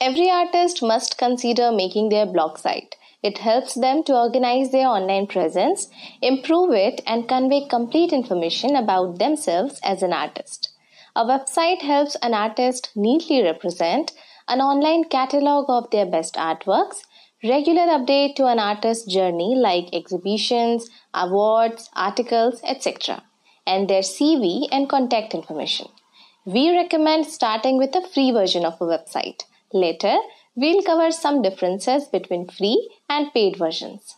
Every artist must consider making their blog site. It helps them to organize their online presence, improve it, and convey complete information about themselves as an artist. A website helps an artist neatly represent an online catalog of their best artworks, regular update to an artist's journey like exhibitions, awards, articles, etc., and their CV and contact information. We recommend starting with a free version of a website. Later, we'll cover some differences between free and paid versions.